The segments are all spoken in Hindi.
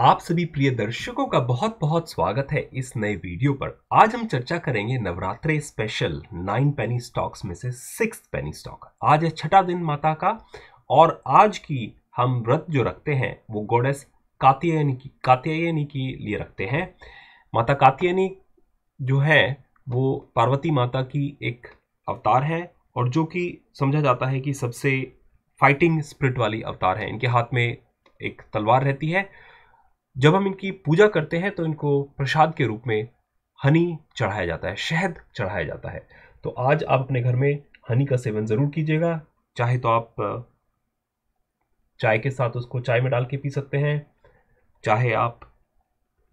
आप सभी प्रिय दर्शकों का बहुत बहुत स्वागत है इस नए वीडियो पर आज हम चर्चा करेंगे Navratri special nine penny stocks में से सिक्स पेनी स्टॉक आज है छठा दिन माता का और आज की हम व्रत जो रखते हैं वो गोडेस कात्यायनी की कात्यायनी के लिए रखते हैं माता कात्यायनी जो है वो पार्वती माता की एक अवतार है और जो कि समझा जाता है कि सबसे फाइटिंग स्प्रिट वाली अवतार है इनके हाथ में एक तलवार रहती है जब हम इनकी पूजा करते हैं तो इनको प्रसाद के रूप में हनी चढ़ाया जाता है शहद चढ़ाया जाता है तो आज आप अपने घर में हनी का सेवन ज़रूर कीजिएगा चाहे तो आप चाय के साथ उसको चाय में डाल के पी सकते हैं चाहे आप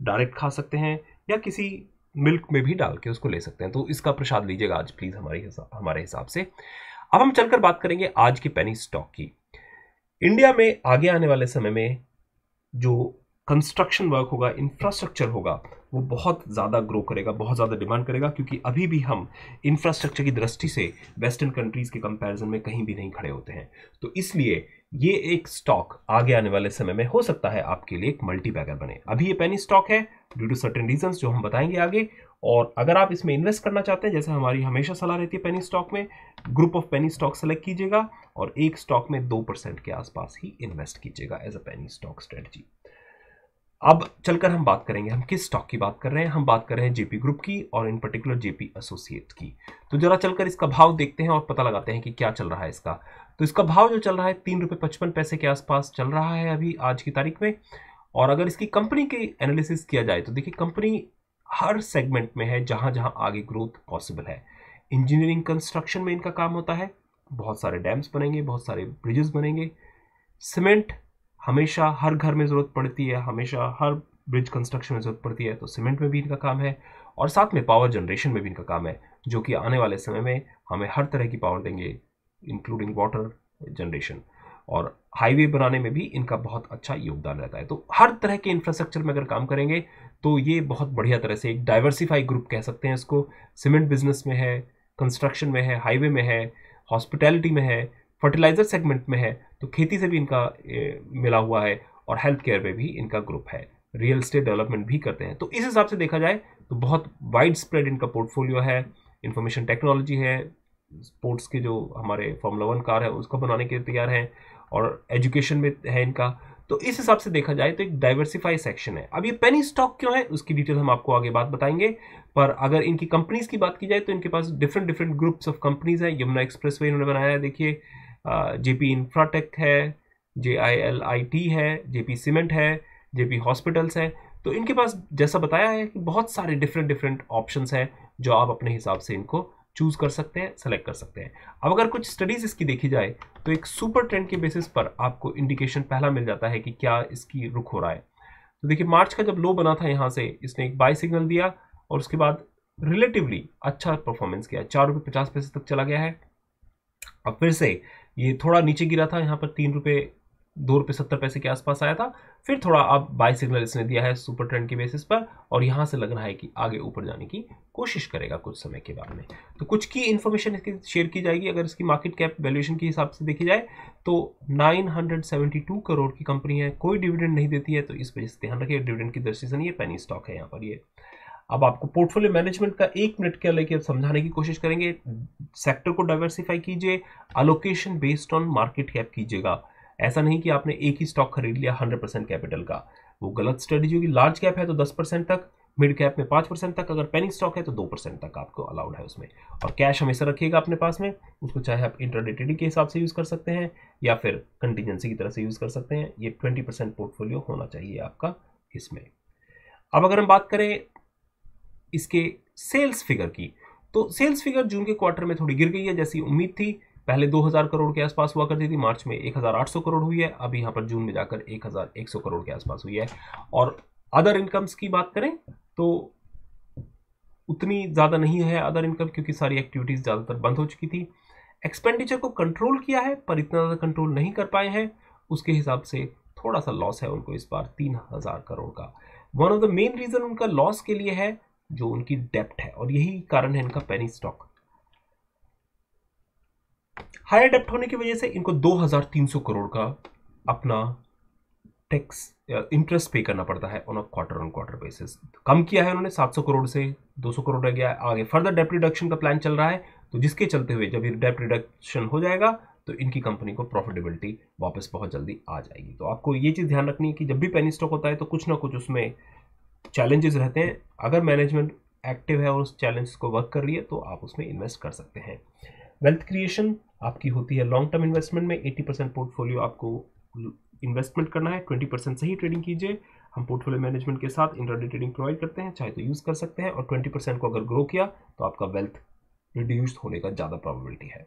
डायरेक्ट खा सकते हैं या किसी मिल्क में भी डाल के उसको ले सकते हैं तो इसका प्रसाद लीजिएगा आज प्लीज़ हमारे हिसाब हमारे हिसाब से अब हम चलकर बात करेंगे आज की पेनी स्टॉक की इंडिया में आगे आने वाले समय में जो कंस्ट्रक्शन वर्क होगा इंफ्रास्ट्रक्चर होगा वो बहुत ज़्यादा ग्रो करेगा बहुत ज़्यादा डिमांड करेगा क्योंकि अभी भी हम इंफ्रास्ट्रक्चर की दृष्टि से वेस्टर्न कंट्रीज़ के कंपैरिजन में कहीं भी नहीं खड़े होते हैं तो इसलिए ये एक स्टॉक आगे आने वाले समय में हो सकता है आपके लिए एक मल्टी बने अभी ये पेनी स्टॉक है ड्यू टू सर्टन रीजन जो हम बताएंगे आगे और अगर आप इसमें इन्वेस्ट करना चाहते हैं जैसे हमारी हमेशा सलाह रहती है पेनी स्टॉक में group of penny stock select कीजिएगा और एक स्टॉक में दो परसेंट के आसपास ही इन्वेस्ट कीजिएगा as a penny stock strategy अब चलकर हम बात करेंगे हम किस स्टॉक की बात कर रहे हैं हम बात कर रहे हैं जेपी ग्रुप की और इन पर्टिकुलर जेपी एसोसिएट की तो जरा चलकर इसका भाव देखते हैं और पता लगाते हैं कि क्या चल रहा है इसका तो इसका भाव जो चल रहा है तीन रुपये पचपन पैसे के आसपास चल रहा है अभी आज की तारीख में और अगर इसकी कंपनी के एनालिसिस किया जाए तो देखिए कंपनी हर सेगमेंट में है जहाँ जहाँ आगे ग्रोथ पॉसिबल है इंजीनियरिंग कंस्ट्रक्शन में इनका काम होता है बहुत सारे डैम्स बनेंगे बहुत सारे ब्रिजेस बनेंगे सीमेंट हमेशा हर घर में ज़रूरत पड़ती है हमेशा हर ब्रिज कंस्ट्रक्शन में ज़रूरत पड़ती है तो सीमेंट में भी इनका काम है और साथ में पावर जनरेशन में भी इनका काम है जो कि आने वाले समय में हमें हर तरह की पावर देंगे इंक्लूडिंग वाटर जनरेशन और हाईवे बनाने में भी इनका बहुत अच्छा योगदान रहता है तो हर तरह के इंफ्रास्ट्रक्चर में अगर काम करेंगे तो ये बहुत बढ़िया तरह से एक डाइवर्सिफाई ग्रुप कह सकते हैं इसको सीमेंट बिजनेस में है कंस्ट्रक्शन में है हाईवे में है हॉस्पिटैलिटी में है फर्टिलाइज़र सेगमेंट में है तो खेती से भी इनका मिला हुआ है और हेल्थ केयर में भी इनका ग्रुप है रियल स्टेट डेवलपमेंट भी करते हैं तो इस हिसाब से देखा जाए तो बहुत वाइड स्प्रेड इनका पोर्टफोलियो है इंफॉर्मेशन टेक्नोलॉजी है स्पोर्ट्स के जो हमारे फॉर्मूला वन कार है उसको बनाने के लिए तैयार हैं और एजुकेशन में है इनका तो इस हिसाब से देखा जाए तो एक डाइवर्सिफाई सेक्शन है अब ये पेनी स्टॉक क्यों है उसकी डिटेल हम आपको आगे बात बताएंगे पर अगर इनकी कंपनीज की बात की जाए तो इनके पास different different groups of companies हैं यमुना एक्सप्रेस वे इन्होंने बनाया है देखिए जे पी इंफ्राटेक है जे आई एल आई टी है जे पी सीमेंट है जे पी हॉस्पिटल्स है तो इनके पास जैसा बताया है कि बहुत सारे डिफरेंट डिफरेंट ऑप्शन हैं जो आप अपने हिसाब से इनको चूज़ कर सकते हैं सेलेक्ट कर सकते हैं अब अगर कुछ स्टडीज़ इसकी देखी जाए तो एक सुपर ट्रेंड के बेसिस पर आपको इंडिकेशन पहला मिल जाता है कि क्या इसकी रुख हो रहा है तो देखिए मार्च का जब लो बना था यहाँ से इसने एक बाई सिग्नल दिया और उसके बाद रिलेटिवली अच्छा परफॉर्मेंस किया चार रुपये पचास पैसे तक चला गया है अब फिर से ये थोड़ा नीचे गिरा था यहाँ पर तीन रुपये दो रुपये सत्तर पैसे के आसपास आया था फिर थोड़ा अब बाई सिग्नल इसने दिया है सुपर ट्रेंड के बेसिस पर और यहाँ से लग रहा है कि आगे ऊपर जाने की कोशिश करेगा कुछ समय के बाद में तो कुछ की इन्फॉर्मेशन इसकी शेयर की जाएगी अगर इसकी मार्केट कैप वैल्यूएशन के हिसाब से देखी जाए तो 972 करोड़ की कंपनी है कोई डिविडेंड नहीं देती है तो इस वजह से ध्यान रखिए डिविडेंड की दृष्टि से नहीं है स्टॉक है यहाँ पर ये यह। अब आपको पोर्टफोलियो मैनेजमेंट का एक मिनट के लेके समझाने की कोशिश करेंगे सेक्टर को डाइवर्सिफाई कीजिए allocation based on market cap कीजिएगा ऐसा नहीं कि आपने एक ही स्टॉक खरीद लिया हंड्रेड परसेंट कैपिटल का वो गलत स्ट्रेटेजी होगी लार्ज कैप है तो दस परसेंट तक मिड कैप में पाँच परसेंट तक अगर पेनिक स्टॉक है तो दो परसेंट तक आपको अलाउड है उसमें और कैश हमेशा रखिएगा अपने पास में उसको चाहे आप इंटरडेटेडी के हिसाब से यूज़ कर सकते हैं या फिर कंटीजेंसी की तरह से यूज़ कर सकते हैं ये ट्वेंटी परसेंट पोर्टफोलियो होना चाहिए आपका इसमें अब अगर हम बात करें इसके सेल्स फिगर की तो सेल्स फिगर जून के क्वार्टर में थोड़ी गिर गई है जैसी उम्मीद थी पहले 2000 करोड़ के आसपास हुआ करती थी मार्च में 1800 करोड़ हुई है अब यहां पर जून में जाकर 1100 करोड़ के आसपास हुई है और अदर इनकम्स की बात करें तो उतनी ज़्यादा नहीं है अदर इनकम क्योंकि सारी एक्टिविटीज़ ज़्यादातर बंद हो चुकी थी एक्सपेंडिचर को कंट्रोल किया है पर इतना ज़्यादा कंट्रोल नहीं कर पाए हैं उसके हिसाब से थोड़ा सा लॉस है उनको इस बार तीन हज़ार करोड़ का one of the main reason उनका लॉस के लिए है जो उनकी डेप्ट है और यही कारण है इनका पेनी स्टॉक हायर डेप्ट होने की वजह से इनको 2300 करोड़ का अपना टैक्स इंटरेस्ट पे करना पड़ता है on a quarter on quarter basis कम किया है उन्होंने 700 करोड़ से 200 करोड़ रह गया आगे फर्दर डेप्ट रिडक्शन का प्लान चल रहा है तो जिसके चलते हुए जब ये डेप्ट रिडक्शन हो जाएगा तो इनकी कंपनी को प्रॉफिटेबिलिटी वापस बहुत जल्दी आ जाएगी तो आपको ये चीज़ ध्यान रखनी है कि जब भी पेनी स्टॉक होता है तो कुछ ना कुछ उसमें चैलेंजेस रहते हैं अगर मैनेजमेंट एक्टिव है और उस चैलेंज को वर्क कर रही है तो आप उसमें इन्वेस्ट कर सकते हैं वेल्थ क्रिएशन आपकी होती है लॉन्ग टर्म इन्वेस्टमेंट में 80 परसेंट पोर्टफोलियो आपको इन्वेस्टमेंट करना है 20 परसेंट सही ट्रेडिंग कीजिए हम पोर्टफोलियो मैनेजमेंट के साथ इंटरडे ट्रेडिंग प्रोवाइड करते हैं चाहे तो यूज़ कर सकते हैं और 20 परसेंट को अगर ग्रो किया तो आपका वेल्थ रिड्यूस होने का ज़्यादा प्रॉबिलिटी है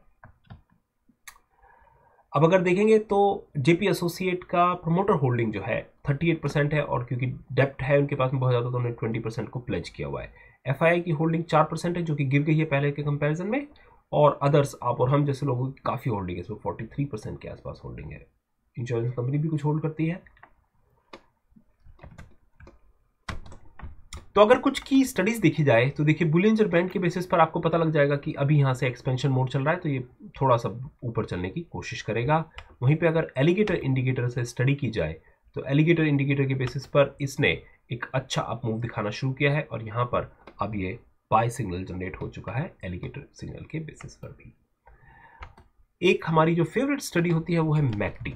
अब अगर देखेंगे तो जेपी एसोसिएट का प्रमोटर होल्डिंग जो है 38 परसेंट है और क्योंकि डेप्ट है उनके पास में बहुत ज़्यादा तो उन्होंने 20 परसेंट को प्लेज किया हुआ है एफ की होल्डिंग चार परसेंट है जो कि गिर गई है पहले के कंपेरिजन में और अदर्स आप और हम जैसे लोगों की काफ़ी होल्डिंग है इसमें फोर्टी थ्री परसेंट के आसपास होल्डिंग है इंश्योरेंस कंपनी भी कुछ होल्ड करती है तो अगर कुछ की स्टडीज देखी जाए तो देखिए बुलेंजर बैंड के बेसिस पर आपको पता लग जाएगा कि अभी यहाँ से एक्सपेंशन मोड चल रहा है तो ये थोड़ा सा ऊपर चलने की कोशिश करेगा वहीं पे अगर एलिगेटर इंडिकेटर से स्टडी की जाए तो एलिगेटर इंडिकेटर के बेसिस पर इसने एक अच्छा अप मूव दिखाना शुरू किया है और यहाँ पर अब ये बाय सिग्नल जनरेट हो चुका है एलिगेटर सिग्नल के बेसिस पर भी एक हमारी जो फेवरेट स्टडी होती है वो है मैकडी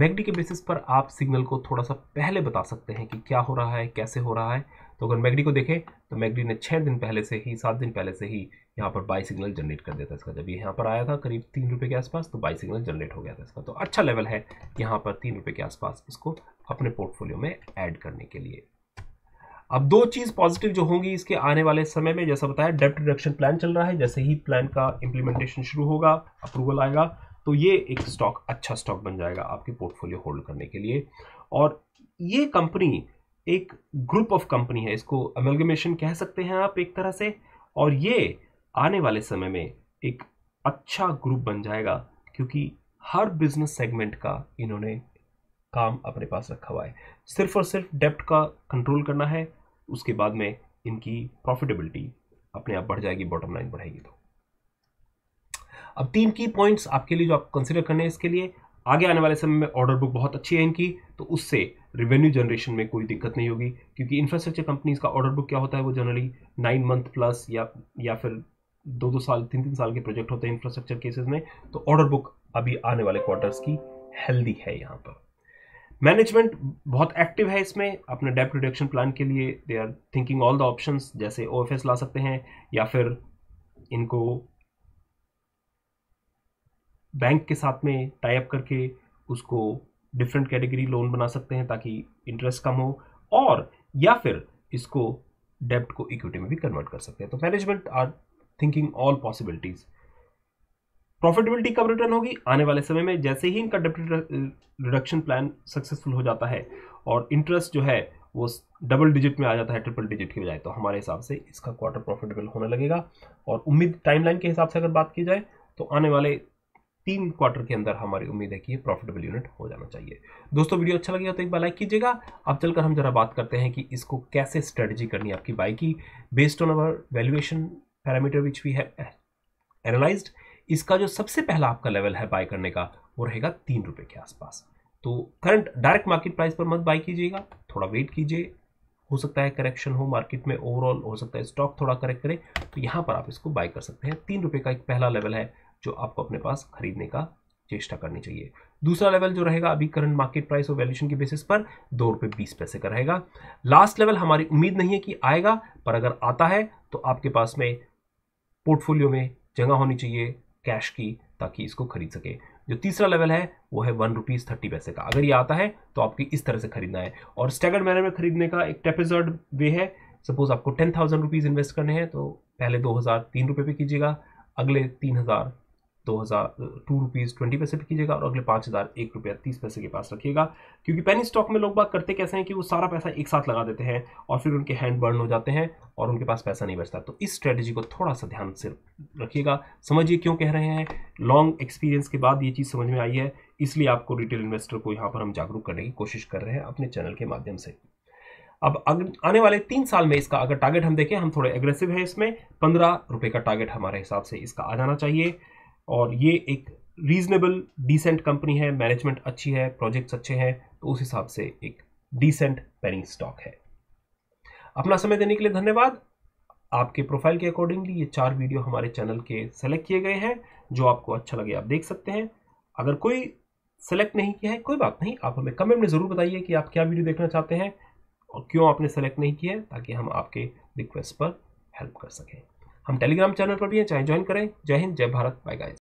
मैकडी के बेसिस पर आप सिग्नल को थोड़ा सा पहले बता सकते हैं कि क्या हो रहा है कैसे हो रहा है तो अगर मैकडी को देखें तो मैकडी ने छः दिन पहले से ही सात दिन पहले से ही यहाँ पर बाई सिग्नल जनरेट कर देता है इसका जब ये यहाँ पर आया था करीब तीन रुपये के आसपास तो बाई सिग्नल जनरेट हो गया था इसका तो अच्छा लेवल है यहाँ पर तीन रुपये के आसपास इसको अपने पोर्टफोलियो में ऐड करने के लिए अब दो चीज़ पॉजिटिव जो होंगी इसके आने वाले समय में जैसा बताया डेप्ट रिडक्शन प्लान चल रहा है जैसे ही प्लान का इम्प्लीमेंटेशन शुरू होगा अप्रूवल आएगा तो ये एक स्टॉक अच्छा स्टॉक बन जाएगा आपके पोर्टफोलियो होल्ड करने के लिए और ये कंपनी एक ग्रुप ऑफ कंपनी है इसको अमेलगमेशन कह सकते हैं आप एक तरह से और ये आने वाले समय में एक अच्छा ग्रुप बन जाएगा क्योंकि हर बिजनेस सेगमेंट का इन्होंने काम अपने पास रखा हुआ है सिर्फ और सिर्फ डेप्ट का कंट्रोल करना है उसके बाद में इनकी प्रॉफिटेबिलिटी अपने आप बढ़ जाएगी बॉटम लाइन बढ़ेगी तो अब तीन की पॉइंट्स आपके लिए जो आप कंसिडर करने हैं इसके लिए आगे आने वाले समय में ऑर्डर बुक बहुत अच्छी है इनकी तो उससे रेवेन्यू जनरेशन में कोई दिक्कत नहीं होगी क्योंकि इंफ्रास्ट्रक्चर कंपनीज का ऑर्डर बुक क्या होता है वो जनरली नाइन मंथ प्लस या या फिर दो दो साल तीन तीन साल के प्रोजेक्ट होते हैं इंफ्रास्ट्रक्चर केसेस में तो ऑर्डर बुक अभी आने वाले क्वार्टर्स की हेल्दी है यहाँ पर मैनेजमेंट बहुत एक्टिव है इसमें अपने डेप्ट रिडक्शन प्लान के लिए they are thinking all the option जैसे ओ ला सकते हैं या फिर इनको बैंक के साथ में टाइप करके उसको डिफरेंट कैटेगरी लोन बना सकते हैं ताकि इंटरेस्ट कम हो और या फिर इसको डेप्ट को इक्विटी में भी कन्वर्ट कर सकते हैं तो management are thinking all possibilities profitability कब रिटर्न होगी आने वाले समय में जैसे ही इनका डेप्ट रिडक्शन प्लान सक्सेसफुल हो जाता है और इंटरेस्ट जो है वो डबल डिजिट में आ जाता है ट्रिपल डिजिट के बजाय तो हमारे हिसाब से इसका क्वार्टर प्रॉफिटेबल होने लगेगा और उम्मीद टाइमलाइन के हिसाब से अगर बात की जाए तो आने वाले तीन क्वार्टर के अंदर हमारी उम्मीद है कि ये प्रॉफिटेबल यूनिट हो जाना चाहिए दोस्तों वीडियो अच्छा लगेगा तो एक बार लाइक कीजिएगा अब चलकर हम जरा बात करते हैं कि इसको कैसे स्ट्रेटजी करनी है आपकी बाई की based on our valuation parameter which we have analyzed इसका जो सबसे पहला आपका लेवल है बाय करने का वो रहेगा तीन रुपये के आसपास तो करंट डायरेक्ट मार्केट प्राइस पर मत बाय कीजिएगा थोड़ा वेट कीजिए हो सकता है करेक्शन हो मार्केट में ओवरऑल हो सकता है स्टॉक थोड़ा करेक्ट करे तो यहाँ पर आप इसको बाय कर सकते हैं तीन रुपये का एक पहला लेवल है जो आपको अपने पास खरीदने का चेष्टा करनी चाहिए दूसरा लेवल जो रहेगा अभी करंट मार्केट प्राइस और वैल्यूशन के बेसिस पर दो रुपये बीस पैसे का रहेगा लास्ट लेवल हमारी उम्मीद नहीं है कि आएगा पर अगर आता है तो आपके पास में पोर्टफोलियो में जगह होनी चाहिए कैश की ताकि इसको खरीद सके जो तीसरा लेवल है वो है वन रुपीज़ थर्टी पैसे का अगर ये आता है तो आपकी इस तरह से खरीदना है और स्टैगर्ड मैनर में खरीदने का एक टेपेजर्ड वे है सपोज आपको टेन थाउजेंड रुपीज़ इन्वेस्ट करने हैं तो पहले दो हज़ार तीन रुपये पे कीजिएगा अगले तीन हज़ार दो हज़ार टू रुपीज़ ट्वेंटी पैसे पे कीजिएगा और अगले पाँच हज़ार एक रुपया तीस पैसे के पास रखिएगा क्योंकि पेनी स्टॉक में लोग बात करते कैसे हैं कि वो सारा पैसा एक साथ लगा देते हैं और फिर उनके हैंड बर्न हो जाते हैं और उनके पास पैसा नहीं बचता तो इस स्ट्रैटेजी को थोड़ा सा ध्यान से रखिएगा समझिए क्यों कह रहे हैं लॉन्ग एक्सपीरियंस के बाद ये चीज़ समझ में आई है इसलिए आपको रिटेल इन्वेस्टर को यहाँ पर हम जागरूक करने की कोशिश कर रहे हैं अपने चैनल के माध्यम से अब आने वाले तीन साल में इसका अगर टारगेट हम देखें हम थोड़े एग्रेसिव है इसमें पंद्रह रुपये का टारगेट हमारे हिसाब से इसका आ जाना चाहिए और ये एक रीजनेबल डिसेंट कंपनी है मैनेजमेंट अच्छी है प्रोजेक्ट्स अच्छे हैं तो उस हिसाब से एक डिसेंट पेनिंग स्टॉक है अपना समय देने के लिए धन्यवाद आपके प्रोफाइल के अकॉर्डिंगली ये चार वीडियो हमारे चैनल के सेलेक्ट किए गए हैं जो आपको अच्छा लगे आप देख सकते हैं अगर कोई सेलेक्ट नहीं किया है कोई बात नहीं आप हमें कमेंट में ज़रूर बताइए कि आप क्या वीडियो देखना चाहते हैं और क्यों आपने सेलेक्ट नहीं किया है ताकि हम आपके रिक्वेस्ट पर हेल्प कर सकें हम टेलीग्राम चैनल पर भी हैं चाहे ज्वाइन करें जय हिंद जय भारत बाय गाइस